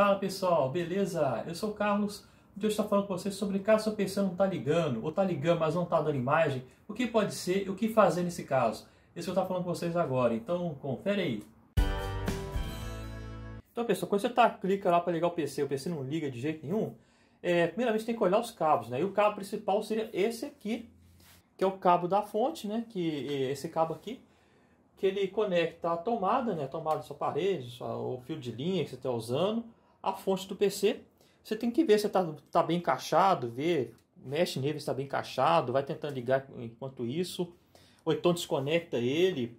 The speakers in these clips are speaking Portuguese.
Fala pessoal, beleza? Eu sou o Carlos e hoje estou falando com vocês sobre caso a pessoa não está ligando ou está ligando, mas não está dando imagem, o que pode ser e o que fazer nesse caso. Esse que eu estou falando com vocês agora, então confere aí. Então pessoal, quando você tá, clica lá para ligar o PC, o PC não liga de jeito nenhum, é, primeiramente tem que olhar os cabos, né? E o cabo principal seria esse aqui, que é o cabo da fonte, né? Que é, esse cabo aqui, que ele conecta a tomada, né? A tomada da sua parede, o fio de linha que você está usando, a fonte do PC. Você tem que ver se está tá bem encaixado, ver, mexe nele se está bem encaixado, vai tentando ligar enquanto isso. Ou então desconecta ele,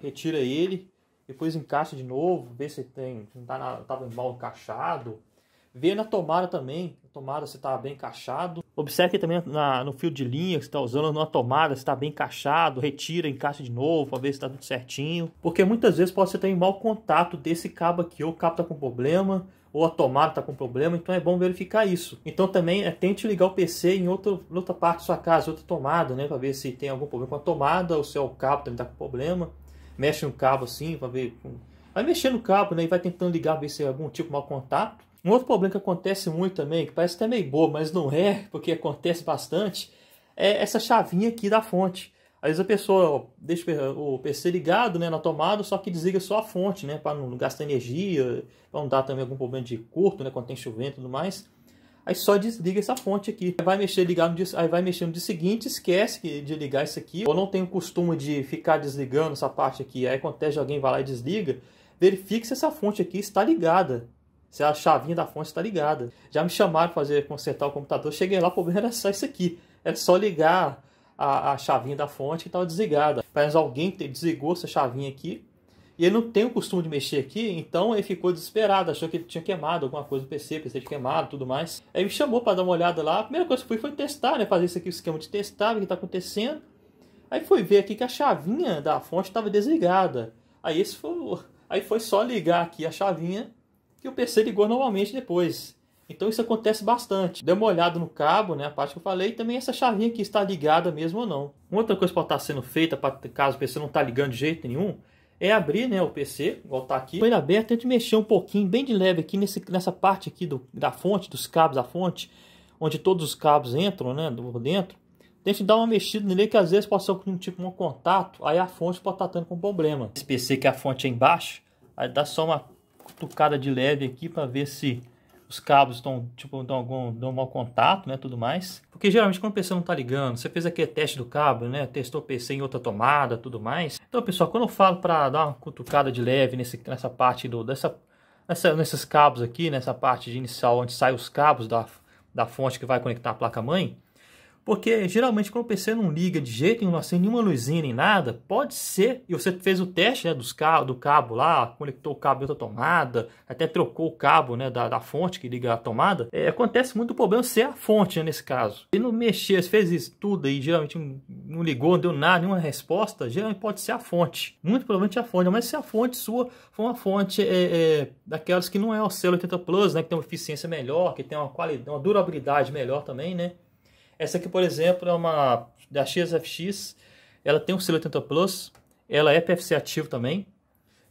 retira ele, depois encaixa de novo, vê se tem, se não estava tá mal encaixado Vê na tomada também, a tomada se está bem encaixado. Observe também na, no fio de linha que está usando na tomada, se está bem encaixado, retira, encaixa de novo para ver se está tudo certinho. Porque muitas vezes pode ser também mau contato desse cabo aqui, ou o cabo está com problema, ou a tomada está com problema, então é bom verificar isso. Então também é, tente ligar o PC em outra, outra parte da sua casa, outra tomada, né, para ver se tem algum problema com a tomada, ou se é o cabo também está com problema. Mexe no cabo assim, para ver. Vai mexendo no cabo, né, e vai tentando ligar, ver se é algum tipo de mau contato. Um outro problema que acontece muito também, que parece até meio bobo, mas não é, porque acontece bastante, é essa chavinha aqui da fonte. Às vezes a pessoa deixa o PC ligado né, na tomada, só que desliga só a fonte, né? Para não gastar energia, para não dar também algum problema de curto, né? Quando tem chovendo e tudo mais. Aí só desliga essa fonte aqui. vai mexer, ligado no aí vai mexer no dia seguinte, esquece de ligar isso aqui. Ou não tem o costume de ficar desligando essa parte aqui. Aí acontece alguém vai lá e desliga. Verifique se essa fonte aqui está ligada se a chavinha da fonte está ligada. Já me chamaram para fazer consertar o computador, cheguei lá, o problema era só isso aqui. É só ligar a, a chavinha da fonte que estava desligada. Parece alguém desligou essa chavinha aqui. E ele não tem o costume de mexer aqui, então ele ficou desesperado, achou que ele tinha queimado alguma coisa do PC, PC tinha queimado tudo mais. Aí me chamou para dar uma olhada lá. A primeira coisa que fui foi testar, né? Fazer isso aqui, o esquema de testar, o que está acontecendo. Aí fui ver aqui que a chavinha da fonte estava desligada. Aí, esse foi, aí foi só ligar aqui a chavinha que o PC ligou normalmente depois. Então isso acontece bastante. Dê uma olhada no cabo, né, a parte que eu falei, e também essa chavinha aqui está ligada mesmo ou não. Uma outra coisa que pode estar sendo feita, para caso o PC não está ligando de jeito nenhum, é abrir né, o PC, voltar tá aqui. Com ele aberto, tente mexer um pouquinho, bem de leve aqui nesse, nessa parte aqui do, da fonte, dos cabos da fonte, onde todos os cabos entram né, por dentro. Tente dar uma mexida nele que às vezes pode ser um tipo, tipo um contato, aí a fonte pode estar tendo com problema. Esse PC que a fonte é embaixo, aí dá só uma cutucada de leve aqui para ver se os cabos estão, tipo, dão algum dão mau contato, né, tudo mais. Porque geralmente quando o PC não tá ligando, você fez aquele teste do cabo, né, testou o PC em outra tomada, tudo mais. Então, pessoal, quando eu falo para dar uma cutucada de leve nesse, nessa parte do dessa nessa, nesses cabos aqui, nessa parte de inicial onde saem os cabos da da fonte que vai conectar a placa mãe, porque geralmente quando o PC não liga de jeito nenhum, não assim, acende nenhuma luzinha nem nada, pode ser, e você fez o teste né, dos cabo, do cabo lá, conectou o cabo em outra tomada, até trocou o cabo né, da, da fonte que liga a tomada, é, acontece muito o problema ser a fonte né, nesse caso. Ele não mexeu, fez isso tudo e geralmente não, não ligou, não deu nada, nenhuma resposta, geralmente pode ser a fonte. Muito provavelmente é a fonte, mas se a fonte sua for uma fonte é, é, daquelas que não é o selo 80 Plus, né, que tem uma eficiência melhor, que tem uma qualidade, uma durabilidade melhor também, né? Essa aqui, por exemplo, é uma da XFX, ela tem um selo 80 Plus, ela é PFC ativo também.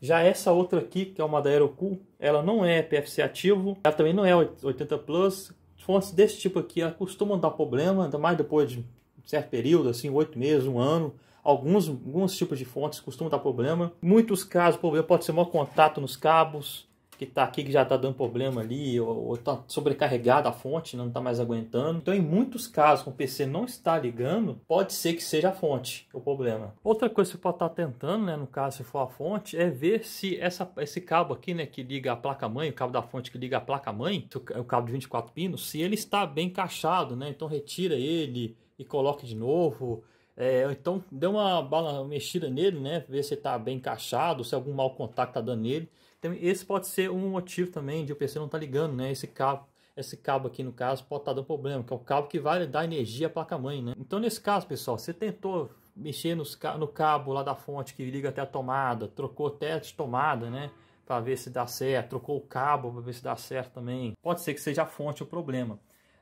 Já essa outra aqui, que é uma da Aerocool, ela não é PFC ativo, ela também não é 80 Plus. Fontes desse tipo aqui, ela costuma dar problema, ainda mais depois de um certo período, assim, oito meses, um ano. Alguns, alguns tipos de fontes costumam dar problema. Em muitos casos, o problema pode ser mau contato nos cabos, que está aqui que já está dando problema ali, ou está sobrecarregada a fonte, né, não está mais aguentando. Então, em muitos casos, o PC não está ligando, pode ser que seja a fonte o problema. Outra coisa que você pode estar tá tentando, né, no caso se for a fonte, é ver se essa, esse cabo aqui, né, que liga a placa-mãe, o cabo da fonte que liga a placa-mãe, o cabo de 24 pinos, se ele está bem encaixado, né, então retira ele e coloque de novo é, então dê uma bala mexida nele, né? Ver se está bem encaixado, se algum mau contato está dando nele. Então, esse pode ser um motivo também de o PC não estar tá ligando, né? Esse cabo, esse cabo aqui no caso pode estar tá dando problema, que é o cabo que vai dar energia à placa-mãe, né? Então nesse caso, pessoal, você tentou mexer nos, no cabo lá da fonte que liga até a tomada, trocou até a tomada, né? Para ver se dá certo, trocou o cabo para ver se dá certo também. Pode ser que seja a fonte o problema.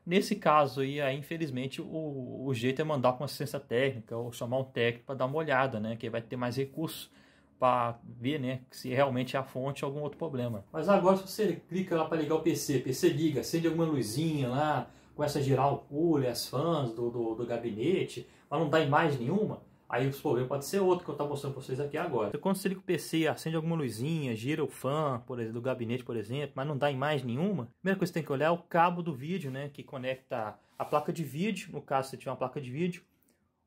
Nesse caso aí, aí infelizmente, o, o jeito é mandar para uma assistência técnica ou chamar um técnico para dar uma olhada, né? Que vai ter mais recursos para ver, né? Se realmente é a fonte ou algum outro problema. Mas agora, se você clica lá para ligar o PC, PC liga, acende alguma luzinha lá, começa a girar o cooler, as fãs do, do, do gabinete, mas não dá imagem nenhuma, Aí o problema pode ser outro que eu estou mostrando para vocês aqui agora. Então quando você liga o PC acende alguma luzinha, gira o fã, por exemplo, do gabinete, por exemplo, mas não dá imagem nenhuma, a primeira coisa que você tem que olhar é o cabo do vídeo, né, que conecta a placa de vídeo, no caso se tiver uma placa de vídeo,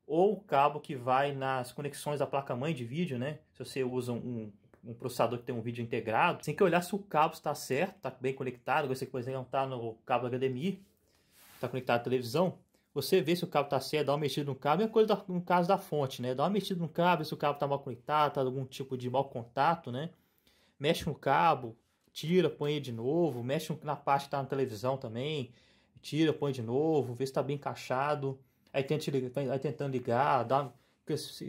ou o cabo que vai nas conexões da placa-mãe de vídeo, né, se você usa um, um processador que tem um vídeo integrado, você tem que olhar se o cabo está certo, está bem conectado, você que, por exemplo, está no cabo HDMI, está conectado à televisão, você vê se o cabo tá certo, dá uma mexida no cabo, é coisa da, no caso da fonte, né? Dá uma mexida no cabo, se o cabo tá mal conectado, tá algum tipo de mau contato, né? Mexe no cabo, tira, põe de novo, mexe na parte que tá na televisão também, tira, põe de novo, vê se tá bem encaixado, aí, tenta, tá, aí tentando ligar, dá,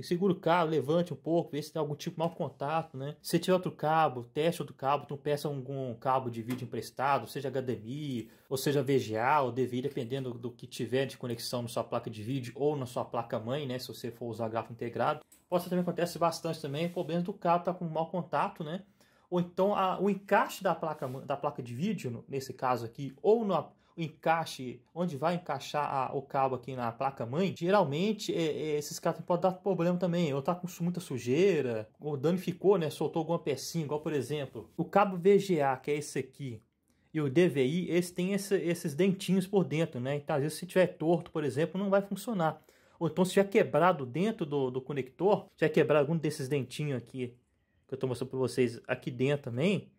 segura o cabo, levante um pouco, vê se tem algum tipo de mau contato, né? Se tiver outro cabo, teste outro cabo, então peça algum cabo de vídeo emprestado, seja HDMI, ou seja VGA ou DVI, dependendo do que tiver de conexão na sua placa de vídeo ou na sua placa mãe, né? Se você for usar gráfico integrado. Pode também acontece bastante também, problema do cabo tá com mau contato, né? Ou então a, o encaixe da placa, da placa de vídeo, nesse caso aqui, ou na o encaixe, onde vai encaixar a, o cabo aqui na placa mãe, geralmente é, é, esses cabos podem dar problema também. Ou tá com muita sujeira, ou danificou, né? Soltou alguma pecinha, igual por exemplo, o cabo VGA, que é esse aqui, e o DVI, esse tem esse, esses dentinhos por dentro, né? Então, às vezes, se tiver torto, por exemplo, não vai funcionar. Ou então, se tiver quebrado dentro do, do conector, se tiver quebrado algum desses dentinhos aqui, que eu estou mostrando para vocês aqui dentro também,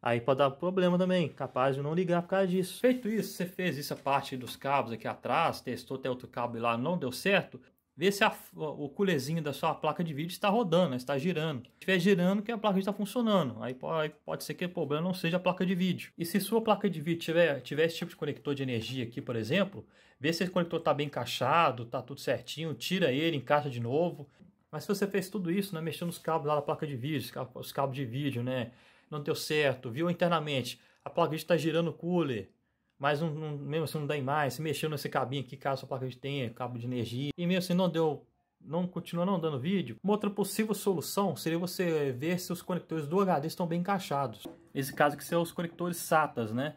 Aí pode dar problema também, capaz de não ligar por causa disso. Feito isso, você fez isso a parte dos cabos aqui atrás, testou até outro cabo e lá, não deu certo, vê se a, o culezinho da sua placa de vídeo está rodando, né? está girando. Se estiver girando, que a placa está funcionando. Aí pode, pode ser que o problema não seja a placa de vídeo. E se sua placa de vídeo tiver, tiver esse tipo de conector de energia aqui, por exemplo, vê se esse conector está bem encaixado, está tudo certinho, tira ele, encaixa de novo. Mas se você fez tudo isso, né, mexendo nos cabos lá da placa de vídeo, os cabos de vídeo, né, não deu certo, viu internamente, a placa está girando o cooler, mas não, não, mesmo assim não dá mais, se mexeu nesse cabinho aqui, caso a placa tenha, cabo de energia, e mesmo assim não deu, não continua não dando vídeo. Uma outra possível solução seria você ver se os conectores do HD estão bem encaixados. Nesse caso que são os conectores SATAs, né?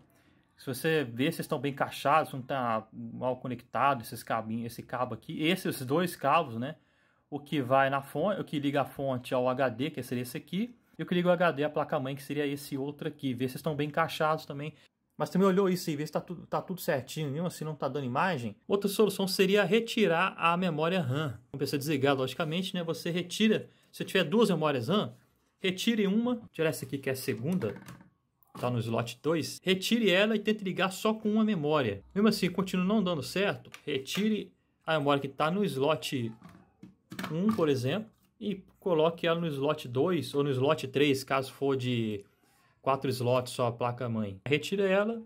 Se você ver se estão bem encaixados, se não está mal conectado esses cabinhos, esse cabo aqui, esses dois cabos, né? O que vai na fonte, o que liga a fonte ao HD, que seria esse aqui, e eu queria o HD, a placa-mãe, que seria esse outro aqui. Ver se estão bem encaixados também. Mas também olhou isso e vê se tá tudo, tá tudo certinho, mesmo assim não tá dando imagem. Outra solução seria retirar a memória RAM. Não precisa desligar logicamente, né? Você retira, se tiver duas memórias RAM, retire uma, tirar essa aqui que é a segunda, tá no slot 2, retire ela e tente ligar só com uma memória. Mesmo assim, continua não dando certo, retire a memória que está no slot 1, por exemplo, e coloque ela no slot 2 ou no slot 3, caso for de 4 slots só a placa-mãe. Retira ela,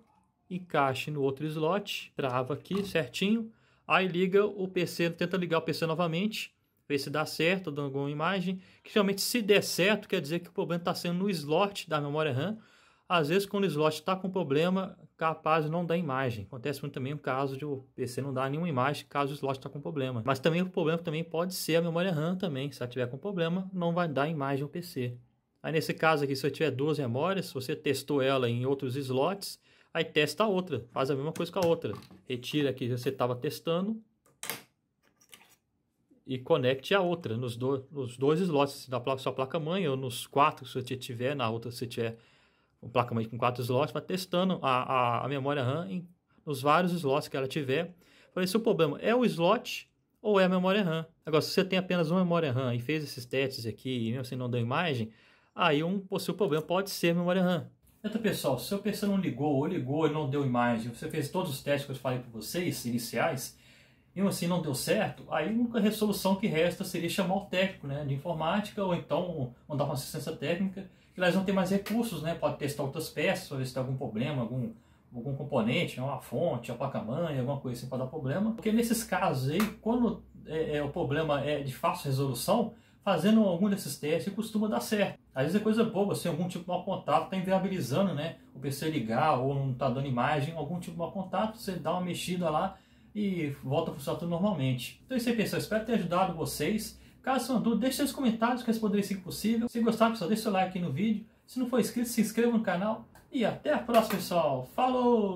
encaixe no outro slot, trava aqui certinho, aí liga o PC, tenta ligar o PC novamente, ver se dá certo, dando alguma imagem, que realmente se der certo, quer dizer que o problema está sendo no slot da memória RAM, às vezes, quando o slot está com problema, capaz não dá imagem. Acontece muito também o caso de o PC não dar nenhuma imagem caso o slot está com problema. Mas também o problema também pode ser a memória RAM também. Se ela tiver com problema, não vai dar imagem ao PC. Aí nesse caso aqui, se eu tiver duas memórias, se você testou ela em outros slots, aí testa a outra, faz a mesma coisa com a outra. Retira que você estava testando e conecte a outra nos, do, nos dois slots da sua placa-mãe ou nos quatro se você tiver, na outra se você tiver uma placa-mãe com quatro slots, vai testando a, a, a memória RAM em, nos vários slots que ela tiver, para ver se o problema é o slot ou é a memória RAM. Agora, se você tem apenas uma memória RAM e fez esses testes aqui e mesmo assim não deu imagem, aí um possível problema pode ser a memória RAM. Então, pessoal, se o PC não ligou ou ligou e não deu imagem, você fez todos os testes que eu falei para vocês, iniciais, mesmo assim não deu certo, aí a única resolução que resta seria chamar o técnico né, de informática ou então mandar uma assistência técnica, que elas não têm mais recursos, né, pode testar outras peças, ver se tem algum problema, algum, algum componente, uma fonte, a placa-mãe, alguma coisa assim para dar problema. Porque nesses casos aí, quando é, é, o problema é de fácil resolução, fazendo algum desses testes costuma dar certo. Às vezes é coisa boba, assim, algum tipo de mau contato está inviabilizando né, o PC ligar ou não está dando imagem, algum tipo de mau contato, você dá uma mexida lá, e volta a funcionar tudo normalmente. Então é isso aí, pessoal. Espero ter ajudado vocês. Caso tenham dúvida, deixe seus comentários, que responderei se possível. Se gostar, pessoal, deixe seu like aqui no vídeo. Se não for inscrito, se inscreva no canal. E até a próxima, pessoal. Falou!